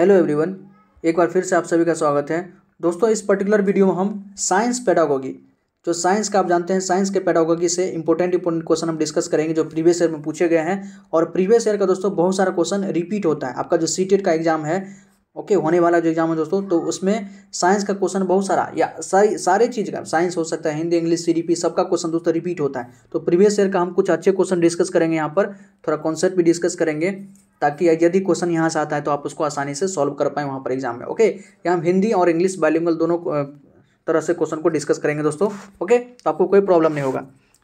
Hello everyone एक बार फिर से आप सभी का स्वागत है दोस्तों इस पर्टिकुलर वीडियो में हम साइंस पैडागोगी जो साइंस का आप जानते हैं साइंस के पैडागोगी से इंपॉर्टेंट इंपॉर्टेंट क्वेश्चन हम डिस्कस करेंगे जो प्रीवियस ईयर में पूछे गए हैं और प्रीवियस ईयर का दोस्तों बहुत सारा क्वेश्चन रिपीट होता है आपका जो सी e का एग्जाम है ओके okay, होने वाला जो एग्जाम है दोस्तों तो उसमें साइंस का क्वेश्चन बहुत सारा या सारी सारे चीज़ का साइंस हो सकता है हिंदी इंग्लिश सी सबका क्वेश्चन दोस्तों रिपीट होता है तो प्रीवियस ईयर का हम कुछ अच्छे क्वेश्चन डिस्कस करेंगे यहाँ पर थोड़ा कॉन्सेप्ट भी डिस्कस करेंगे ताकि यदि क्वेश्चन यहाँ से आता है तो आप उसको आसानी से सॉल्व कर पाएँ वहाँ पर एग्जाम में ओके यहाँ हम हिंदी और इंग्लिश बायोलिंगल दोनों तरह से क्वेश्चन को डिस्कस करेंगे दोस्तों ओके तो आपको कोई प्रॉब्लम नहीं होगा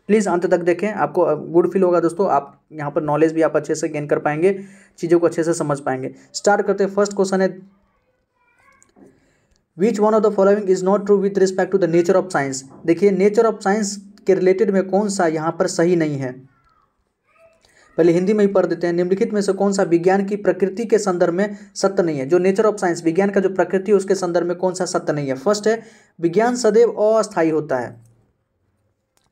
प्लीज़ अंत तक देखें आपको गुड फील होगा दोस्तों आप यहाँ पर नॉलेज भी आप अच्छे से गेन कर पाएंगे चीज़ों को अच्छे से समझ पाएंगे स्टार्ट करते हैं फर्स्ट क्वेश्चन है which one of the following is not true with respect to the nature of science देखिए नेचर ऑफ साइंस के रिलेटेड में कौन सा यहाँ पर सही नहीं है पहले हिंदी में ही पढ़ देते हैं निम्नलिखित में से कौन सा विज्ञान की प्रकृति के संदर्भ में सत्य नहीं है जो नेचर ऑफ साइंस विज्ञान का जो प्रकृति है उसके संदर्भ में कौन सा सत्य नहीं है फर्स्ट है विज्ञान सदैव अस्थायी होता है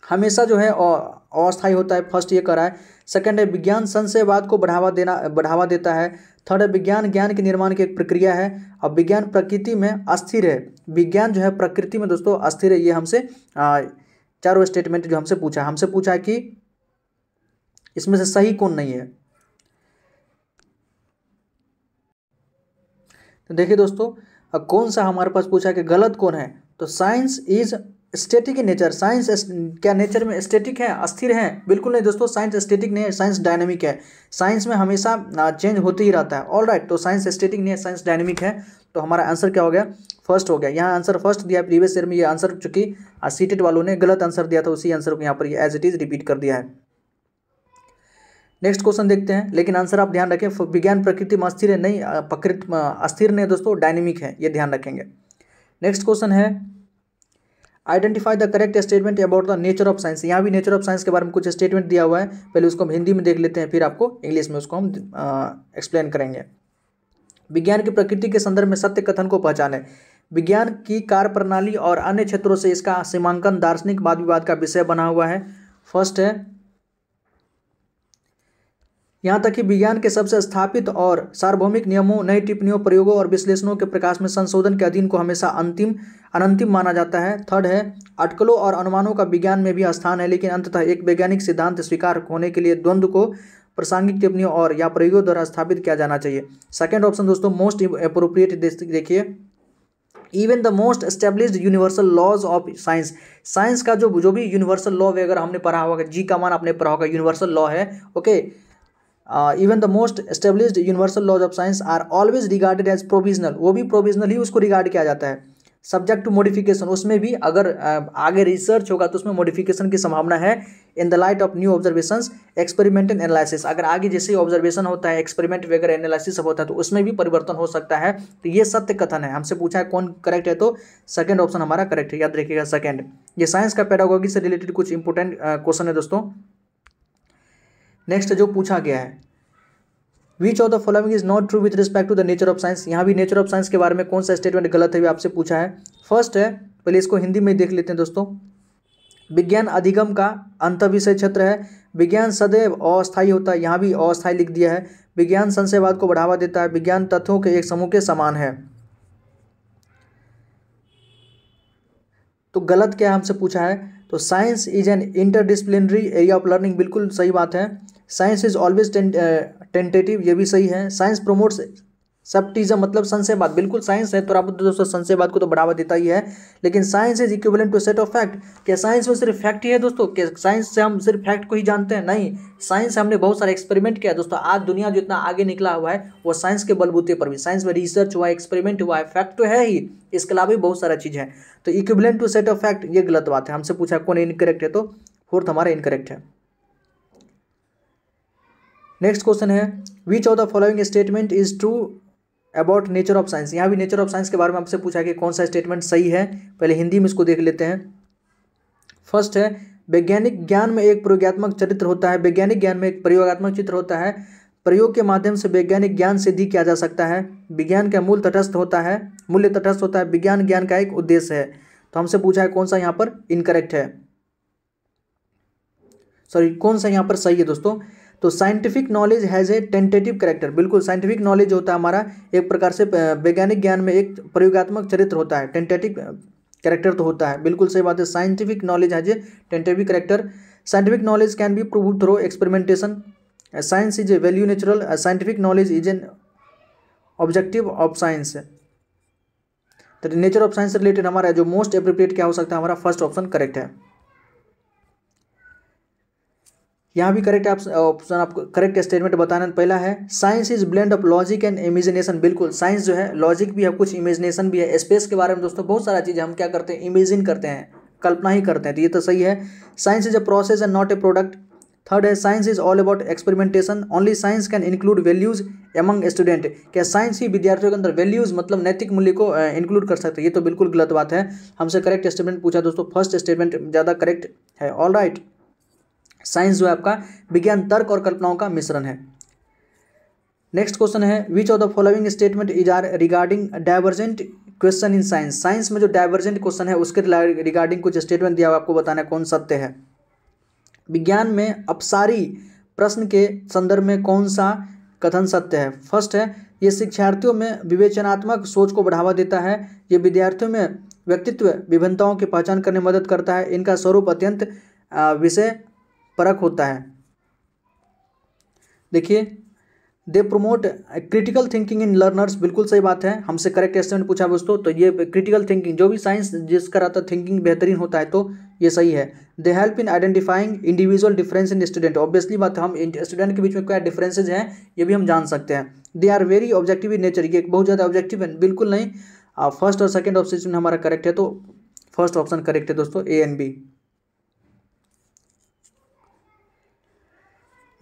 हमेशा जो है अस्थायी होता है फर्स्ट ये करा है सेकेंड है विज्ञान संशयवाद को बढ़ावा देना बढ़ावा देता है थर्ड है विज्ञान ज्ञान के निर्माण की एक प्रक्रिया है और विज्ञान प्रकृति में अस्थिर है विज्ञान जो है प्रकृति में दोस्तों अस्थिर है ये हमसे चारों स्टेटमेंट जो हमसे पूछा हमसे पूछा कि इसमें से सही कौन नहीं है तो देखिए दोस्तों अब कौन सा हमारे पास पूछा कि गलत कौन है तो science is static in nature science क्या नेचर में स्टेटिक है अस्थिर है बिल्कुल नहीं दोस्तों साइंस स्टेटिक नहीं है साइंस डायनेमिक है साइंस में हमेशा चेंज होते ही रहता है ऑल राइट right, तो साइंस स्टेटिक नहीं है साइंस डायनेमिक है तो हमारा आंसर क्या हो गया फर्स्ट हो गया यहाँ आंसर फर्स्ट दिया प्रीवियस ईयर में ये आंसर चूंकि सीटेड वालों ने गलत आंसर दिया था उसी आंसर को यहाँ पर एज इट इज़ रिपीट कर दिया है नेक्स्ट क्वेश्चन देखते हैं लेकिन आंसर आप ध्यान रखें विज्ञान प्रकृति में अस्थिर है नहीं प्रकृति अस्थिर नहीं दोस्तों डायनेमिक है ये ध्यान रखेंगे नेक्स्ट क्वेश्चन है identify the correct statement about the nature of science यहाँ भी नेचर ऑफ साइंस के बारे में कुछ स्टेटमेंट दिया हुआ है पहले उसको हम हिंदी में देख लेते हैं फिर आपको इंग्लिश में उसको हम एक्सप्लेन करेंगे विज्ञान की प्रकृति के संदर्भ में सत्य कथन को पहचाने विज्ञान की कार्य प्रणाली और अन्य क्षेत्रों से इसका सीमांकन दार्शनिक वाद विवाद का विषय बना हुआ है फर्स्ट है यहाँ तक कि विज्ञान के सबसे स्थापित और सार्वभौमिक नियमों नई टिप्पणियों प्रयोगों और विश्लेषणों के प्रकाश में संशोधन के अधीन को हमेशा अंतिम अनंतिम माना जाता है थर्ड है अटकलों और अनुमानों का विज्ञान में भी स्थान है लेकिन अंततः एक वैज्ञानिक सिद्धांत स्वीकार होने के लिए द्वंद्व को प्रासंगिक टिप्पणियों और या प्रयोगों द्वारा स्थापित किया जाना चाहिए सेकेंड ऑप्शन दोस्तों मोस्ट अप्रोप्रिएट देखिए even the most established universal laws of science science का जो जो भी यूनिवर्सल लॉ वगैरह हमने पढ़ा होगा जी का मान आपने पढ़ा होगा यूनिवर्सल लॉ है okay okay? Even the most most universal laws of science are always regarded as provisional वो भी प्रोविजनल ही उसको रिगार्ड किया जाता है सब्जेक्ट टू मॉडिफिकेशन उसमें भी अगर uh, आगे रिसर्च होगा तो उसमें मॉडिफिकेशन की संभावना है in the light of new observation experiment and analysis अगर आगे जैसे ऑब्जर्वेशन होता है एक्सपेरिमेंट वगैरह एनालिसिस सब होता है तो उसमें भी परिवर्तन हो सकता है तो ये सत्य कथन है हमसे पूछा है कौन करेक्ट है तो सेकेंड ऑप्शन हमारा करेक्ट है याद रखिएगा सेकेंड ये साइंस का पैडागोगी से रिलेटेड कुछ इंपॉर्टेंट क्वेश्चन uh, है दोस्तों नेक्स्ट जो पूछा गया है which of the following is not true with respect to the nature of science यहाँ भी नेचर ऑफ साइंस के बारे में कौन सा स्टेटमेंट गलत है आपसे पूछा है फर्स्ट है पहले इसको हिंदी में देख लेते हैं दोस्तों विज्ञान अधिगम का अंत विषय क्षेत्र है विज्ञान सदैव अस्थायी होता है यहाँ भी अस्थायी लिख दिया है विज्ञान संशयवाद को बढ़ावा देता है विज्ञान तथ्यों के एक समूह के समान है तो गलत क्या हमसे पूछा है तो science is an interdisciplinary area of learning बिल्कुल सही बात है साइंस इज ऑलवेज टेंटेटिव ये भी सही है साइंस प्रोमोट्स सेप्टिज्म मतलब बात बिल्कुल साइंस है तो आप दोस्तों बात को तो बढ़ावा देता ही है लेकिन science is equivalent to set of fact क्या साइंस में सिर्फ फैक्ट ही है दोस्तों कि साइंस से हम सिर्फ फैक्ट को ही जानते हैं नहीं साइंस हमने बहुत सारे एक्सपेरिमेंट किया दोस्तों आज दुनिया जो इतना आगे निकला हुआ है वो साइंस के बलबूते पर भी साइंस में रिसर्च हुआ है एक्सपेरिमेंट हुआ है फैक्ट तो है ही इसके अलावा भी बहुत सारा चीज़ है तो equivalent to set of fact ये गलत बात है हमसे पूछा कौन इनकरेक्ट है तो फोर्थ हमारा इनकरेक्ट है नेक्स्ट क्वेश्चन है which of the following statement is true about nature of science यहाँ भी नेचर ऑफ साइंस के बारे में आपसे पूछा कि कौन सा स्टेटमेंट सही है पहले हिंदी में इसको देख लेते हैं फर्स्ट है वैज्ञानिक ज्ञान में एक प्रयोगात्मक चरित्र होता है वैज्ञानिक ज्ञान में एक प्रयोगात्मक चित्र होता है प्रयोग के माध्यम से वैज्ञानिक ज्ञान सिद्धि किया जा सकता है विज्ञान का मूल तटस्थ होता है मूल्य तटस्थ होता है विज्ञान ज्ञान का एक उद्देश्य है तो हमसे पूछा है कौन सा यहाँ पर इनकरेक्ट है सॉरी कौन सा यहाँ पर सही है दोस्तों तो scientific knowledge has a tentative character बिल्कुल साइंटिफिक नॉलेज होता है हमारा एक प्रकार से वैज्ञानिक ज्ञान में एक प्रयोगात्मक चरित्र होता है टेंटेटिव करेक्टर तो होता है बिल्कुल सही बात है scientific knowledge has a tentative character scientific knowledge can be prove through experimentation science is a value natural scientific knowledge is an objective of science तो नेचर ऑफ साइंस रिलेटेड हमारा जो मोस्ट अप्रोप्रिएट क्या हो सकता है हमारा first option correct है यहाँ भी करेक्ट ऑप्शन uh, आपको करेक्ट स्टेटमेंट बताना पहला है science is blend of logic and imagination बिल्कुल साइंस जो है लॉजिक भी है कुछ इमेजिनेशन भी है स्पेस के बारे में दोस्तों बहुत सारा चीज़ हम क्या करते हैं इमेजिन करते हैं कल्पना ही करते हैं तो ये तो सही है science is a process and not a product third है science is all about experimentation only science can include values among student क्या साइंस ही विद्यार्थियों के अंदर वैल्यूज मतलब नैतिक मूल्य को इंक्लूड uh, कर सकते हैं ये तो बिल्कुल गलत बात है हमसे करेक्ट स्टेटमेंट पूछा दोस्तों फर्स्ट स्टेटमेंट ज़्यादा करेक्ट है ऑल राइट right. साइंस जो है आपका विज्ञान तर्क और कल्पनाओं का मिश्रण है नेक्स्ट क्वेश्चन है which of the following statement is are regarding divergent question in science science में जो डाइवर्जेंट क्वेश्चन है उसके रिगार्डिंग कुछ स्टेटमेंट दिया हुआ आपको बताना कौन सत्य है विज्ञान में अपसारी प्रश्न के संदर्भ में कौन सा कथन सत्य है फर्स्ट है ये शिक्षार्थियों में विवेचनात्मक सोच को बढ़ावा देता है ये विद्यार्थियों में व्यक्तित्व विभिन्नताओं की पहचान करने में मदद करता है इनका स्वरूप अत्यंत विषय परक होता है देखिए they promote critical thinking in learners बिल्कुल सही बात है हमसे करेक्ट स्टेटमेंट पूछा दोस्तों तो ये क्रिटिकल थिंकिंग जो भी साइंस जिसका रहता है थिंकिंग बेहतरीन होता है तो ये सही है they help in identifying individual difference in student obviously बात है हम स्टूडेंट के बीच में क्या डिफरेंसेज हैं ये भी हम जान सकते हैं they are very objective in nature ये बहुत ज़्यादा ऑब्जेक्टिव है बिल्कुल नहीं फर्स्ट और सेकेंड ऑप्शन हमारा करेक्ट है तो फर्स्ट ऑप्शन करेक्ट है दोस्तों A and B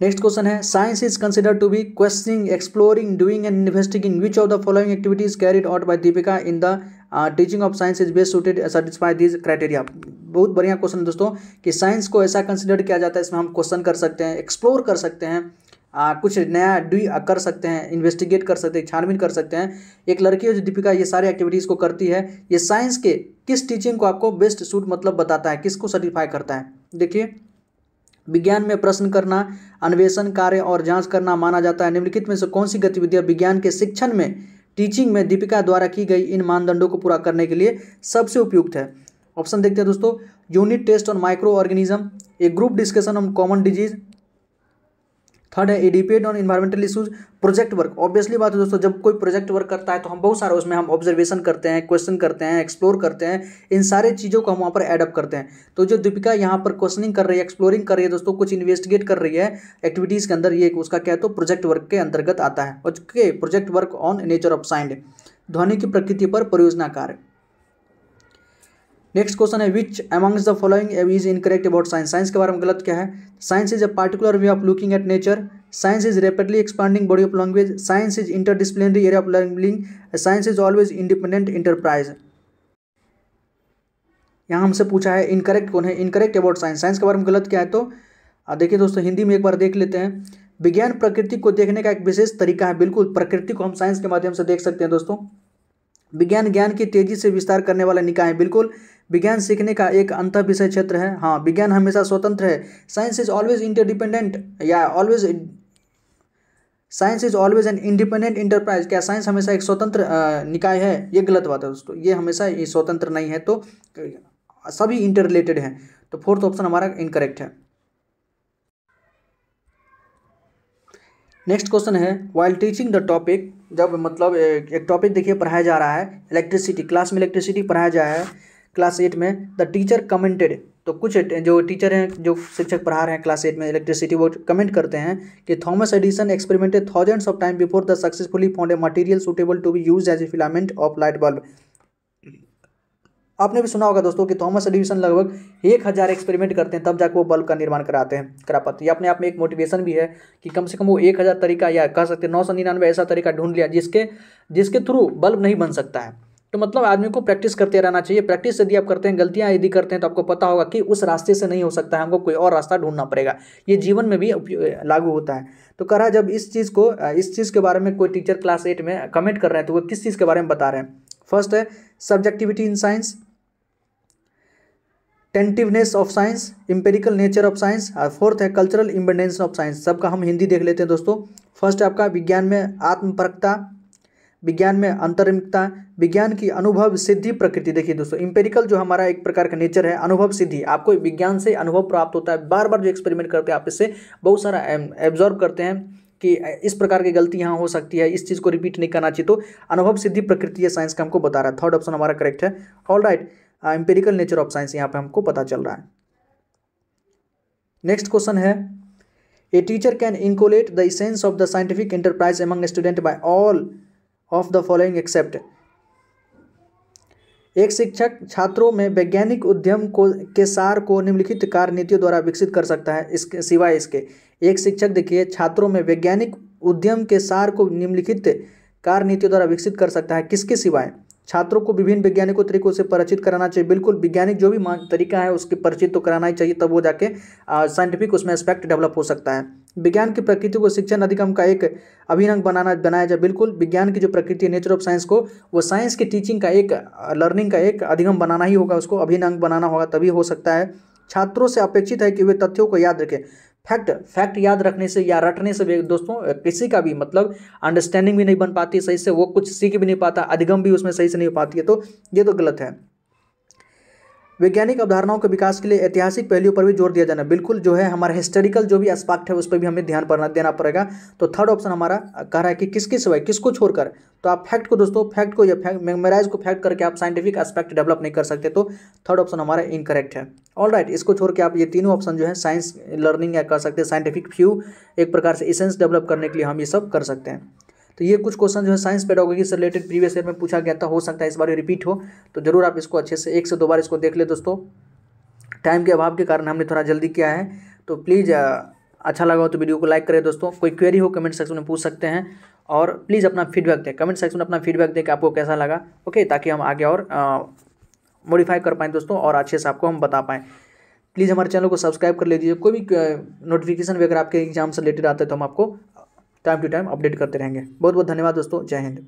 next question है science is consider to be questioning exploring doing and investigating which of the following activities carried out by Deepika in the teaching of science is best suited satisfy this criteria बहुत बढ़िया question दोस्तों कि science को ऐसा consider किया जाता है इसमें हम क्वेश्चन कर सकते हैं एक्सप्लोर कर सकते हैं आ, कुछ नया डू कर सकते हैं इन्वेस्टिगेट कर सकते हैं छानबीन कर सकते हैं एक लड़की है जो दीपिका ये सारे एक्टिविटीज़ को करती है ये साइंस के किस टीचिंग को आपको बेस्ट सूट मतलब बताता है किसको सर्टिफाई करता है देखिए विज्ञान में प्रश्न करना अन्वेषण कार्य और जांच करना माना जाता है निम्नलिखित में से कौन सी गतिविधियां विज्ञान के शिक्षण में टीचिंग में दीपिका द्वारा की गई इन मानदंडों को पूरा करने के लिए सबसे उपयुक्त है ऑप्शन देखते हैं दोस्तों unit test on microorganism a group discussion on common disease third है depend on environmental issues project work obviously बात है दोस्तों जब कोई प्रोजेक्ट वर्क करता है तो हम बहुत सारा उसमें हम ऑब्जर्वेशन करते हैं क्वेश्चन करते हैं एक्सप्लोर करते हैं इन सारे चीज़ों को हम वहाँ पर एडअप करते हैं तो जो दीपिका यहाँ पर क्वेश्चनिंग कर रही है एक्सप्लोरिंग कर रही है दोस्तों कुछ इन्वेस्टिगेट कर रही है एक्टिविटीज़ के अंदर ये उसका क्या है तो प्रोजेक्ट वर्क के अंतर्गत आता है okay project work on nature of science ध्वनि की प्रकृति पर परियोजना कार्य नेक्स्ट क्वेश्चन है which amongst the following is incorrect about science science के बारे में गलत क्या है science is a particular way of looking at nature science is rapidly expanding body of language science is interdisciplinary area of learning science is always independent enterprise यहाँ हमसे पूछा है इनकरेक्ट कौन है इनकरेक्ट अबाउट साइंस साइंस के बारे में गलत क्या है तो देखिए दोस्तों हिंदी में एक बार देख लेते हैं विज्ञान प्रकृति को देखने का एक विशेष तरीका है बिल्कुल प्रकृति को हम साइंस के माध्यम से देख सकते हैं दोस्तों विज्ञान ज्ञान की तेजी से विस्तार करने वाला निकाय है बिल्कुल विज्ञान सीखने का एक अंत विषय क्षेत्र है हाँ विज्ञान हमेशा स्वतंत्र है साइंस इज ऑलवेज इंटरडिपेंडेंट या always science is always an independent enterprise क्या साइंस हमेशा एक स्वतंत्र निकाय है ये गलत बात है दोस्तों ये हमेशा ये स्वतंत्र नहीं है तो सभी इंटर रिलेटेड हैं तो फोर्थ ऑप्शन हमारा इनकरेक्ट है नेक्स्ट क्वेश्चन है वाइल टीचिंग द टॉपिक जब मतलब एक टॉपिक देखिए पढ़ाया जा रहा है इलेक्ट्रिसिटी क्लास में इलेक्ट्रिसिटी पढ़ाया जा रहा है क्लास एट में द टीचर कमेंटेड तो कुछ जो टीचर हैं जो शिक्षक पढ़ा रहे हैं क्लास एट में इलेक्ट्रिसिटी वो कमेंट करते हैं कि Thomas Edison experimented thousands of time before the successfully found a material suitable to be use as a filament of light bulb आपने भी सुना होगा दोस्तों कि थॉमस एडिसन लगभग एक हज़ार एक्सपेरिमेंट करते हैं तब जाकर वो बल्ब का निर्माण कराते हैं करा पाते अपने आप में एक मोटिवेशन भी है कि कम से कम वो एक हज़ार तरीका या कह सकते हैं नौ सौ निन्यानवे ऐसा तरीका ढूंढ लिया जिसके जिसके थ्रू बल्ब नहीं बन सकता है तो मतलब आदमी को प्रैक्टिस करते रहना चाहिए प्रैक्टिस यदि आप करते हैं गलतियां यदि करते हैं तो आपको पता होगा कि उस रास्ते से नहीं हो सकता है हमको कोई और रास्ता ढूंढना पड़ेगा ये जीवन में भी लागू होता है तो कह रहा जब इस चीज़ को इस चीज़ के बारे में कोई टीचर क्लास एट में कमेंट कर रहे हैं तो वो किस चीज़ के बारे में बता रहे हैं फर्स्ट है subjectivity in science tentativeness of science empirical nature of science और फोर्थ है कल्चरल इम्बेंडेंस ऑफ साइंस सबका हम हिंदी देख लेते हैं दोस्तों फर्स्ट है आपका विज्ञान में आत्मपरकता विज्ञान में अंतर्मुखता विज्ञान की अनुभव सिद्धि प्रकृति देखिए दोस्तों इंपेरिकल जो हमारा एक प्रकार का नेचर है अनुभव सिद्धि आपको विज्ञान से अनुभव प्राप्त होता है बार बार जो एक्सपेरिमेंट करते हैं आप इससे बहुत सारा एब्जॉर्व करते हैं कि इस प्रकार की गलती यहाँ हो सकती है इस चीज़ को रिपीट नहीं करना चाहिए तो अनुभव सिद्धि प्रकृति है साइंस का हमको बता रहा है थर्ड ऑप्शन हमारा करेक्ट है all right empirical nature of science यहाँ पर हमको पता चल रहा है नेक्स्ट क्वेश्चन है a teacher can inculcate the sense of the scientific enterprise among student by all of the following except एक शिक्षक छात्रों में वैज्ञानिक उद्यम को के सार को निम्नलिखित कार्यनीतियों द्वारा विकसित कर सकता है इसके सिवाय इसके एक शिक्षक देखिए छात्रों में वैज्ञानिक उद्यम के सार को निम्नलिखित कार्यनीतियों द्वारा विकसित कर सकता है किसके सिवाय छात्रों को विभिन्न वैज्ञानिकों तरीकों से परिचित कराना चाहिए बिल्कुल वैज्ञानिक जो भी तरीका है उसके परिचित तो कराना ही चाहिए तब वो जाके साइंटिफिक उसमें एस्पेक्ट डेवलप हो सकता है विज्ञान की प्रकृति को शिक्षण अधिगम का एक अभिनंग बनाना बनाया जाए बिल्कुल विज्ञान की जो प्रकृति है नेचर ऑफ साइंस को वो साइंस की टीचिंग का एक लर्निंग का एक अधिगम बनाना ही होगा उसको अभिनंग बनाना होगा तभी हो सकता है छात्रों से अपेक्षित है कि वे तथ्यों को याद रखें फैक्ट फैक्ट याद रखने से या रटने से दोस्तों किसी का भी मतलब अंडरस्टैंडिंग भी नहीं बन पाती सही से वो कुछ सीख भी नहीं पाता अधिगम भी उसमें सही से नहीं हो पाती है तो ये तो गलत है वैज्ञानिक अवधारणाओं के विकास के लिए ऐतिहासिक पहलुओं पर भी जोर दिया जाना बिल्कुल जो है हमारा हिस्टोरिकल जो भी एस्पेक्ट है उस पर भी हमें ध्यान पड़ना देना पड़ेगा तो थर्ड ऑप्शन हमारा कह रहा है कि किसके सिवाय किसको छोड़कर तो आप फैक्ट को दोस्तों फैक्ट को या मेमोराइज को फैक्ट करके आप साइंटिफिक एस्पेक्ट डेवलप नहीं कर सकते तो थर्ड ऑप्शन हमारा इनकरेक्ट है ऑल राइट right, इसको छोड़ के आप ये तीनों ऑप्शन जो है साइंस लर्निंग या कर सकते हैं साइंटिफिक फ्यू एक प्रकार से इसेंस डेवलप करने के लिए हम ये सब कर सकते हैं तो ये कुछ क्वेश्चन जो है साइंस पेडोगी से रिलेटेड प्रीवियस ईयर में पूछा गया था हो सकता है इस बार रिपीट हो तो जरूर आप इसको अच्छे से एक से दो बार इसको देख ले दोस्तों टाइम के अभाव के कारण हमने थोड़ा जल्दी किया है तो प्लीज़ अच्छा लगा हो तो वीडियो को लाइक करें दोस्तों कोई क्वेरी हो कमेंट सेक्शन में पूछ सकते हैं और प्लीज़ अपना फीडबैक दें कमेंट सेक्शन में अपना फीडबैक दें कि आपको कैसा लगा ओके ताकि हम आगे और मॉडिफाई कर पाएँ दोस्तों और अच्छे से आपको हम बता पाएँ प्लीज़ हमारे चैनल को सब्सक्राइब कर लीजिए कोई भी नोटिफिकेशन वगैरह आपके एग्जाम से रिलेटेड आता है तो हम आपको टाइम टू टाइम अपडेट करते रहेंगे बहुत बहुत धन्यवाद दोस्तों जय हिंद